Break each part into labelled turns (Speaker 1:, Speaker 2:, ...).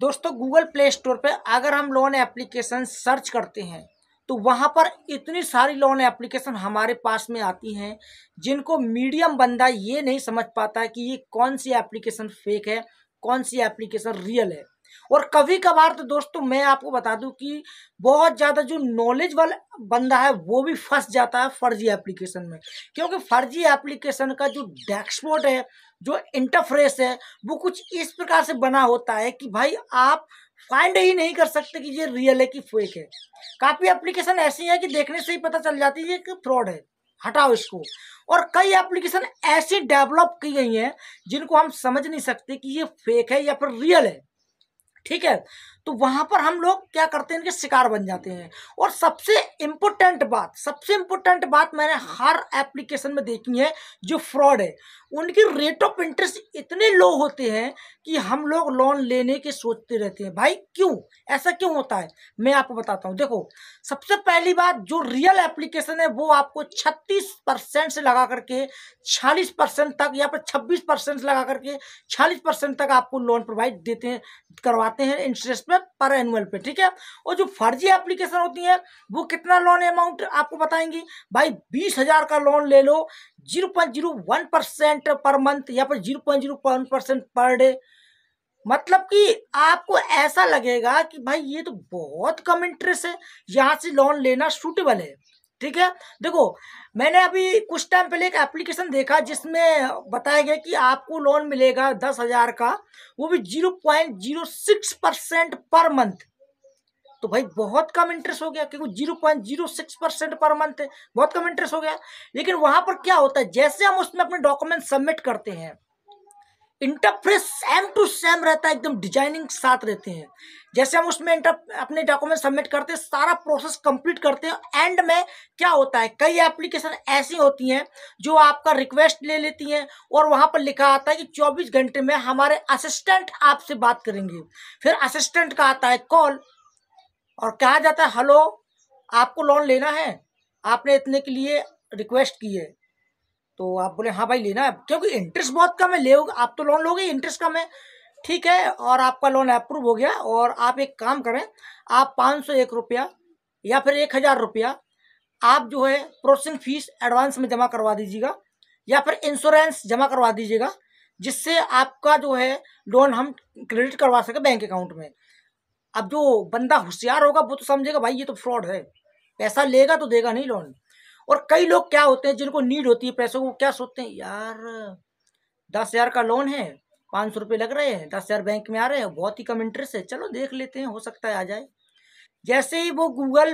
Speaker 1: दोस्तों Google play store पर अगर हम लोन एप्लीकेशन सर्च करते हैं तो वहाँ पर इतनी सारी लोन एप्लीकेशन हमारे पास में आती हैं जिनको मीडियम बंदा ये नहीं समझ पाता है कि ये कौन सी एप्लीकेशन फेक है कौन सी एप्लीकेशन रियल है और कभी कभार तो दोस्तों मैं आपको बता दूं कि बहुत ज़्यादा जो नॉलेज वाला बंदा है वो भी फंस जाता है फर्जी एप्लीकेशन में क्योंकि फर्जी एप्लीकेशन का जो डैशबोर्ड है जो इंटरफ्रेस है वो कुछ इस प्रकार से बना होता है कि भाई आप फाइंड ही नहीं कर सकते कि ये रियल है कि फेक है काफ़ी एप्लीकेशन ऐसी हैं कि देखने से ही पता चल जाती है कि फ्रॉड है हटाओ इसको और कई एप्लीकेशन ऐसी डेवलप की गई हैं जिनको हम समझ नहीं सकते कि ये फेक है या फिर रियल है ठीक है तो वहाँ पर हम लोग क्या करते हैं इनके शिकार बन जाते हैं और सबसे इम्पोर्टेंट बात सबसे इम्पोर्टेंट बात मैंने हर एप्लीकेशन में देखी है जो फ्रॉड है उनकी रेट ऑफ इंटरेस्ट इतने लो होते हैं कि हम लोग लोन लेने के सोचते रहते हैं भाई क्यों ऐसा क्यों होता है मैं आपको बताता हूँ देखो सबसे पहली बात जो रियल एप्लीकेशन है वो आपको छत्तीस परसेंट से लगा करके छालीस परसेंट तक या फिर छब्बीस परसेंट लगा करके छालीस परसेंट तक आपको लोन प्रोवाइड देते हैं करवाते हैं इंटरेस्ट में पर एनुअल पे ठीक है और जो फर्जी एप्लीकेशन होती है वो कितना लोन अमाउंट आपको बताएंगी भाई बीस हजार का लोन ले लो zero point zero one percent per month या फिर zero point zero one percent per day मतलब कि आपको ऐसा लगेगा कि भाई ये तो बहुत कम इंटरेस्ट है यहाँ से लोन लेना सूटेबल है ठीक है देखो मैंने अभी कुछ टाइम पहले एक एप्लीकेशन देखा जिसमें बताया गया कि आपको लोन मिलेगा दस हजार का वो भी zero point zero six percent per month तो भाई बहुत कम इंटरेस्ट हो गया क्योंकि zero point zero six percent per month है बहुत कम इंटरेस्ट हो गया लेकिन वहां पर क्या होता है जैसे हम उसमें अपने डॉक्यूमेंट सबमिट करते हैं इंटरफेस सेम टू सेम रहता है एकदम डिजाइनिंग साथ रहते हैं जैसे हम उसमें इंटर अपने डॉक्यूमेंट सबमिट करते हैं सारा प्रोसेस कंप्लीट करते हैं एंड में क्या होता है कई एप्लीकेशन ऐसी होती हैं जो आपका रिक्वेस्ट ले लेती हैं और वहाँ पर लिखा आता है कि 24 घंटे में हमारे असिस्टेंट आपसे बात करेंगे फिर असिस्टेंट का आता है कॉल और कहा जाता है हलो आपको लोन लेना है आपने इतने के लिए रिक्वेस्ट की है तो आप बोले हाँ भाई लेना है क्योंकि इंटरेस्ट बहुत कम है ले आप तो लोन लोगे इंटरेस्ट कम है ठीक है और आपका लोन अप्रूव हो गया और आप एक काम करें आप पाँच सौ एक रुपया या फिर एक हज़ार रुपया आप जो है प्रोसेसिंग फीस एडवांस में जमा करवा दीजिएगा या फिर इंश्योरेंस जमा करवा दीजिएगा जिससे आपका जो है लोन हम क्रेडिट करवा सके बैंक अकाउंट में अब जो बंदा होशियार होगा वो तो समझेगा भाई ये तो फ्रॉड है पैसा लेगा तो देगा नहीं लोन और कई लोग क्या होते हैं जिनको नीड होती है पैसों को क्या सोचते हैं यार दस हज़ार का लोन है पाँच सौ रुपये लग रहे हैं दस हज़ार बैंक में आ रहे हैं बहुत ही कम इंटरेस्ट है चलो देख लेते हैं हो सकता है आ जाए जैसे ही वो गूगल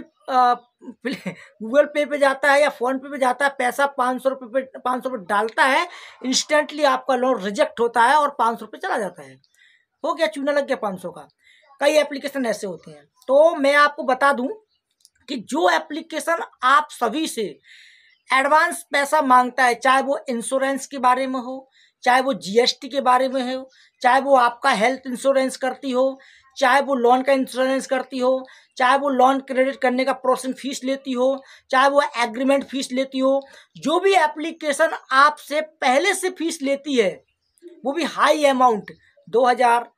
Speaker 1: गूगल पे पे जाता है या फोन पे पे जाता है पैसा पाँच सौ रुपये पे पाँच सौ रुपये डालता है इंस्टेंटली आपका लोन रिजेक्ट होता है और पाँच सौ रुपये चला जाता है हो गया चूना लग गया पाँच सौ का कई एप्लीकेशन ऐसे होते हैं तो मैं आपको बता दूं कि जो एप्लीकेशन आप सभी से एडवांस पैसा मांगता है चाहे वो इंश्योरेंस के बारे में हो चाहे वो जीएसटी के बारे में हो चाहे वो आपका हेल्थ इंश्योरेंस करती हो चाहे वो लोन का इंश्योरेंस करती हो चाहे वो लोन क्रेडिट करने का प्रोसेस फीस लेती हो चाहे वो एग्रीमेंट फीस लेती हो जो भी एप्लीकेशन आपसे पहले से फीस लेती है वो भी हाई अमाउंट दो हज़ार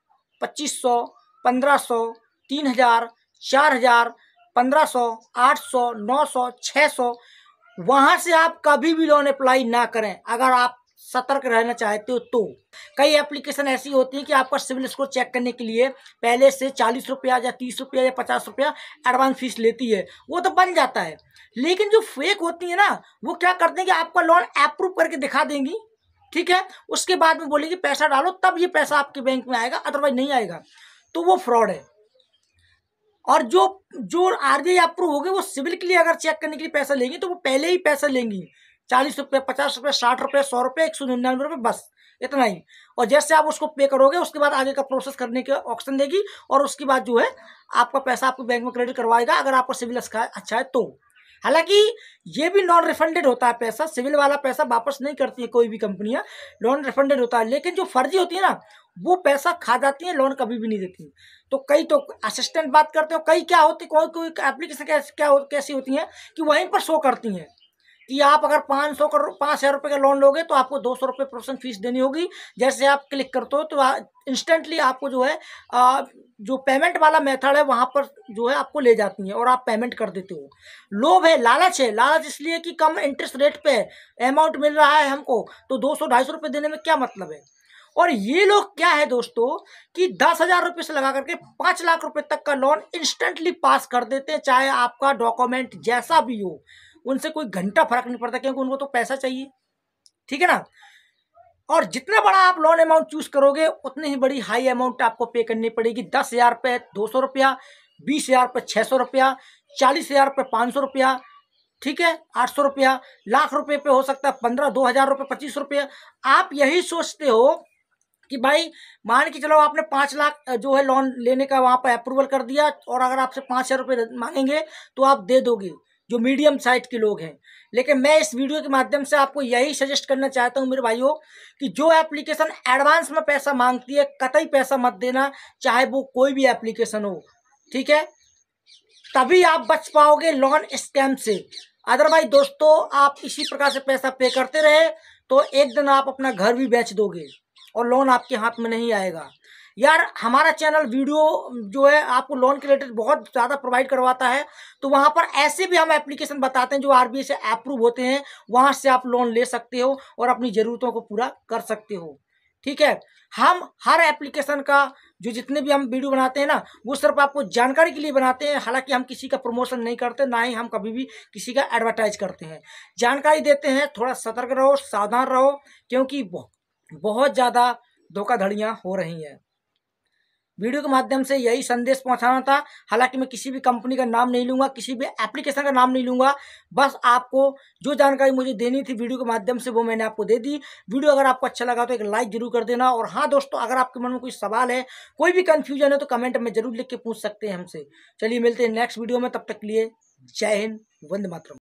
Speaker 1: पच्चीस सौ पंद्रह सौ तीन हज़ार चार हज़ार पंद्रह सौ आठ सौ नौ सौ छः सौ वहाँ से आप कभी भी लोन अप्लाई ना करें अगर आप सतर्क रहना चाहते हो तो कई एप्लीकेशन ऐसी होती है कि आपका सिविल स्कोर चेक करने के लिए पहले से चालीस रुपया या तीस रुपया या पचास रुपया एडवांस फीस लेती है वो तो बन जाता है लेकिन जो फेक होती है ना वो क्या कर देंगे आपका लोन अप्रूव करके दिखा देंगी ठीक है उसके बाद में बोलेगी पैसा डालो तब ये पैसा आपके बैंक में आएगा अदरवाइज नहीं आएगा तो वो फ्रॉड है और जो जो आरबीआई अप्रूव होगी वो सिविल के लिए अगर चेक करने के लिए पैसा लेंगी तो वो पहले ही पैसा लेंगी चालीस रुपये पचास रुपये साठ रुपये सौ रुपये एक सौ निन्यानवे रुपये बस इतना ही और जैसे आप उसको पे करोगे उसके बाद आगे का प्रोसेस करने के ऑप्शन देगी और उसके बाद जो है आपका पैसा आपको बैंक में क्रेडिट करवाएगा अगर आपका सिविल अच्छा है तो हालांकि ये भी नॉन रिफंडेड होता है पैसा सिविल वाला पैसा वापस नहीं करती है कोई भी कंपनियां नॉन रिफंडेड होता है लेकिन जो फर्जी होती है ना वो पैसा खा जाती है लोन कभी भी नहीं देती तो कई तो असिस्टेंट बात करते हो कई क्या होती कोई कोई एप्लीकेशन कैसी क्या कैसी होती हैं कि वहीं पर शो करती हैं कि आप अगर पाँच सौ करोड़ पाँच हज़ार रुपये का लोन लोगे तो आपको दो सौ रुपये परसेंट फीस देनी होगी जैसे आप क्लिक करते हो तो इंस्टेंटली आपको जो है आ, जो पेमेंट वाला मेथड है वहाँ पर जो है आपको ले जाती है और आप पेमेंट कर देते हो लोभ है लालच है लालच इसलिए कि कम इंटरेस्ट रेट पर अमाउंट मिल रहा है हमको तो दो सौ ढाई सौ रुपये देने में क्या मतलब है और ये लोग क्या है दोस्तों कि दस हजार रुपये से लगा करके पाँच लाख रुपए तक का लोन इंस्टेंटली पास कर देते हैं चाहे आपका डॉक्यूमेंट जैसा भी हो उनसे कोई घंटा फर्क नहीं पड़ता क्योंकि उनको तो पैसा चाहिए ठीक है ना और जितना बड़ा आप लोन अमाउंट चूज करोगे उतनी ही बड़ी हाई अमाउंट आपको पे करनी पड़ेगी दस हज़ार रुपये दो सौ रुपया बीस हज़ार रुपये छह सौ रुपया चालीस हज़ार रुपये पाँच सौ रुपया ठीक है आठ सौ रुपया लाख रुपए पे हो सकता है पंद्रह दो हज़ार रुपये पच्चीस रुपया आप यही सोचते हो कि भाई मान के चलो आपने पाँच लाख जो है लोन लेने का वहाँ पर अप्रूवल कर दिया और अगर आपसे पाँच हज़ार रुपये मांगेंगे तो आप दे दोगे जो मीडियम साइज के लोग हैं लेकिन मैं इस वीडियो के माध्यम से आपको यही सजेस्ट करना चाहता हूं मेरे भाइयों कि जो एप्लीकेशन एडवांस में पैसा मांगती है कतई पैसा मत देना चाहे वो कोई भी एप्लीकेशन हो ठीक है तभी आप बच पाओगे लोन स्कैम से अदरवाइज दोस्तों आप इसी प्रकार से पैसा पे करते रहे तो एक दिन आप अपना घर भी बेच दोगे और लोन आपके हाथ में नहीं आएगा यार हमारा चैनल वीडियो जो है आपको लोन के रिलेटेड बहुत ज़्यादा प्रोवाइड करवाता है तो वहाँ पर ऐसे भी हम एप्लीकेशन बताते हैं जो आर से अप्रूव होते हैं वहाँ से आप लोन ले सकते हो और अपनी ज़रूरतों को पूरा कर सकते हो ठीक है हम हर एप्लीकेशन का जो जितने भी हम वीडियो बनाते हैं ना वो सिर्फ आपको जानकारी के लिए बनाते हैं हालांकि हम किसी का प्रमोशन नहीं करते ना ही हम कभी भी किसी का एडवर्टाइज करते हैं जानकारी देते हैं थोड़ा सतर्क रहो सावधान रहो क्योंकि बहुत ज़्यादा धोखाधड़ियाँ हो रही हैं वीडियो के माध्यम से यही संदेश पहुंचाना था हालांकि मैं किसी भी कंपनी का नाम नहीं लूँगा किसी भी एप्लीकेशन का नाम नहीं लूँगा बस आपको जो जानकारी मुझे देनी थी वीडियो के माध्यम से वो मैंने आपको दे दी वीडियो अगर आपको अच्छा लगा तो एक लाइक जरूर कर देना और हाँ दोस्तों अगर आपके मन में कोई सवाल है कोई भी कन्फ्यूजन है तो कमेंट में जरूर लिख के पूछ सकते हैं हमसे चलिए मिलते हैं नेक्स्ट वीडियो में तब तक लिए जय हिंद वंद मातरम